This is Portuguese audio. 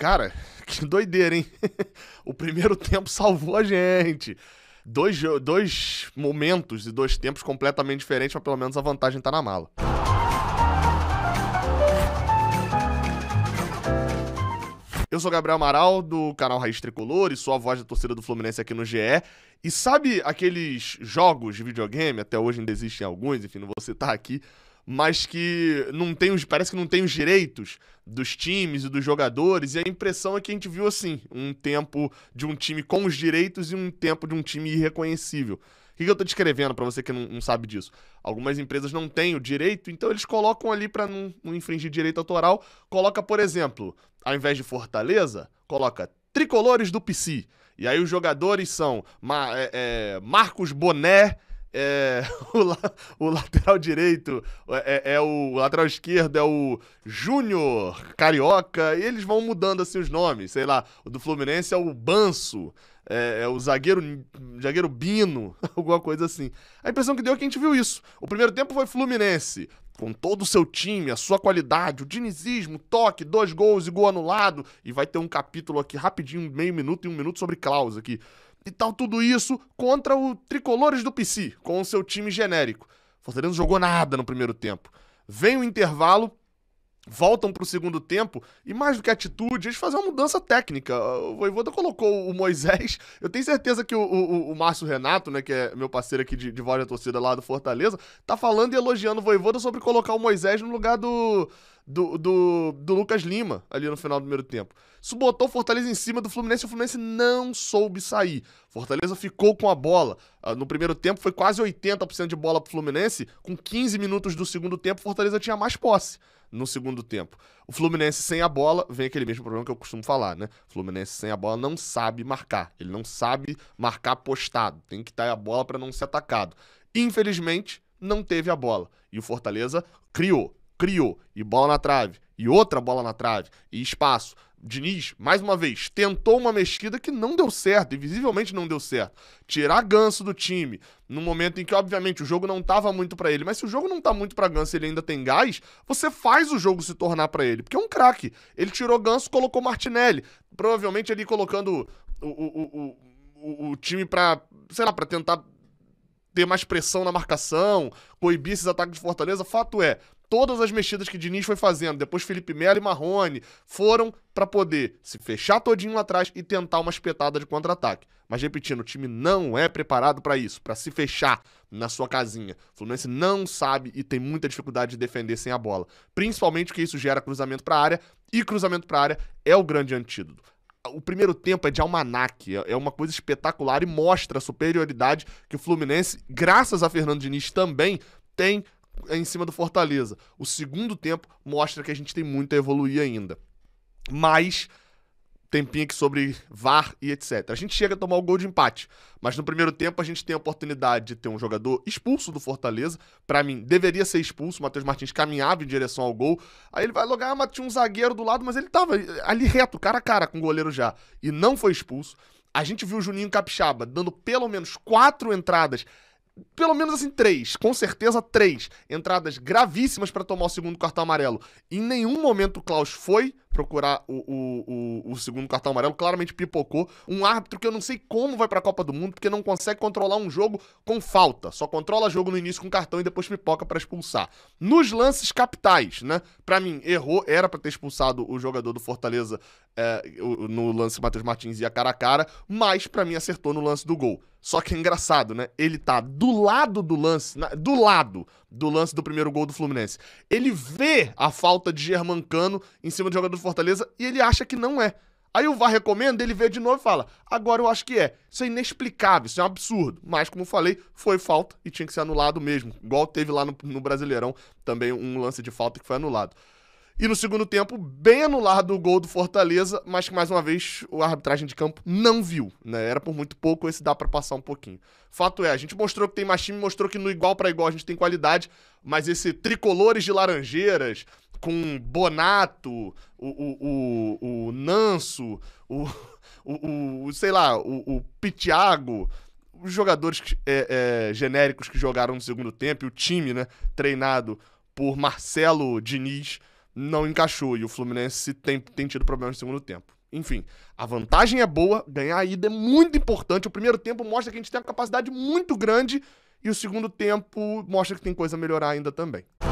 Cara, que doideira, hein? o primeiro tempo salvou a gente. Dois, dois momentos e dois tempos completamente diferentes, mas pelo menos a vantagem tá na mala. Eu sou Gabriel Amaral, do canal Raiz Tricolor, e sou a voz da torcida do Fluminense aqui no GE. E sabe aqueles jogos de videogame, até hoje ainda existem alguns, enfim, não vou citar aqui, mas que não tem os, parece que não tem os direitos dos times e dos jogadores, e a impressão é que a gente viu assim, um tempo de um time com os direitos e um tempo de um time irreconhecível. O que, que eu estou descrevendo para você que não, não, sabe disso? Algumas empresas não têm o direito, então eles colocam ali para não, não infringir direito autoral, coloca, por exemplo, ao invés de Fortaleza, coloca Tricolores do PC. E aí os jogadores são é, é, Marcos Boné, é, o, la, o, lateral direito é, é, é, o, o, lateral esquerdo é o Júnior Carioca, e eles vão mudando assim os nomes, sei lá, o do Fluminense é o Banso, é, é o zagueiro, zagueiro Bino, alguma coisa assim. A impressão que deu é que a gente viu isso. O primeiro tempo foi Fluminense, com todo o seu time, a sua qualidade, o dinizismo, toque, dois gols e gol anulado, e vai ter um capítulo aqui rapidinho, meio minuto e um minuto sobre Klaus aqui e então tal, tudo isso contra o Tricolores do PC, com o seu time genérico. O Fortaleza não jogou nada no primeiro tempo. Vem o intervalo, voltam para o segundo tempo e mais do que atitude, eles fazem uma mudança técnica. O Voivoda colocou o Moisés. Eu tenho certeza que o, o, o Márcio Renato, né, que é meu parceiro aqui de, de voz da torcida lá do Fortaleza, tá falando e elogiando o Voivoda sobre colocar o Moisés no lugar do do, do, do Lucas Lima ali no final do primeiro tempo. Isso botou o Fortaleza em cima do Fluminense e o Fluminense não soube sair. Fortaleza ficou com a bola. Ah, no primeiro tempo foi quase 80% de bola pro Fluminense. Com 15 minutos do segundo tempo, Fortaleza tinha mais posse no segundo tempo. O Fluminense sem a bola, vem aquele mesmo problema que eu costumo falar, né? O Fluminense sem a bola não sabe marcar. Ele não sabe marcar postado. Tem que estar a bola para não ser atacado. Infelizmente, não teve a bola. E o Fortaleza criou criou e bola na trave, e outra bola na trave, e espaço. Diniz, mais uma vez, tentou uma mexida que não deu certo, e visivelmente não deu certo. Tirar ganso do time, num momento em que, obviamente, o jogo não estava muito para ele, mas se o jogo não está muito para ganso e ele ainda tem gás, você faz o jogo se tornar para ele, porque é um craque. Ele tirou ganso, colocou Martinelli, provavelmente ali colocando o, o, o, o time para, sei lá, para tentar ter mais pressão na marcação, coibir esses ataques de Fortaleza. Fato é, todas as mexidas que Diniz foi fazendo, depois Felipe Melo e Marrone, foram para poder se fechar todinho lá atrás e tentar uma espetada de contra-ataque. Mas repetindo, o time não é preparado para isso, para se fechar na sua casinha. O Fluminense não sabe e tem muita dificuldade de defender sem a bola, principalmente porque isso gera cruzamento para área e cruzamento para área é o grande antídoto o primeiro tempo é de almanac, é, é uma coisa espetacular e mostra a superioridade que o Fluminense, graças a Fernando Diniz também, tem é em cima do Fortaleza. O segundo tempo mostra que a gente tem muito a evoluir ainda. Mas tempinho aqui sobre VAR e etc. A gente chega a tomar o gol de empate, mas no primeiro tempo a gente tem a oportunidade de ter um jogador expulso do Fortaleza. Para mim, deveria ser expulso. O Matheus Martins caminhava em direção ao gol. Aí ele vai logar, ah, mas tinha um zagueiro do lado, mas ele tava ali reto, cara a cara com o goleiro já. E não foi expulso. A gente viu o Juninho Capixaba dando pelo menos quatro entradas pelo menos assim, três, com certeza três entradas gravíssimas para tomar o segundo cartão amarelo. Em nenhum momento o Klaus foi procurar o, o, o, o segundo cartão amarelo, claramente pipocou. Um árbitro que eu não sei como vai para a Copa do Mundo, porque não consegue controlar um jogo com falta. Só controla jogo no início com cartão e depois pipoca para expulsar. Nos lances capitais, né? Para mim, errou, era para ter expulsado o jogador do Fortaleza é, no lance que o Matheus Martins ia cara a cara, mas para mim acertou no lance do gol. Só que é engraçado, né? Ele tá do lado do lance, na, do lado do lance do primeiro gol do Fluminense. Ele vê a falta de Germancano em cima do jogador do Fortaleza e ele acha que não é. Aí o VAR recomenda, ele vê de novo e fala: agora eu acho que é. Isso é inexplicável, isso é um absurdo. Mas, como eu falei, foi falta e tinha que ser anulado mesmo. Igual teve lá no, no Brasileirão também um lance de falta que foi anulado. E no segundo tempo, bem anulado o gol do Fortaleza, mas que mais uma vez a arbitragem de campo não viu, né? Era por muito pouco, esse dá para passar um pouquinho. Fato é, a gente mostrou que tem mais time, mostrou que no igual para igual a gente tem qualidade, mas esse tricolores de laranjeiras, com Bonato, o, o, o, o Nanso, o, o, o, sei lá, o, o Pitiago, os jogadores é, é, genéricos que jogaram no segundo tempo, e o time, né, treinado por Marcelo Diniz, não encaixou e o Fluminense tem, tem tido problemas no segundo tempo. Enfim, a vantagem é boa, ganhar a ida é muito importante. O primeiro tempo mostra que a gente tem uma capacidade muito grande e o segundo tempo mostra que tem coisa a melhorar ainda também.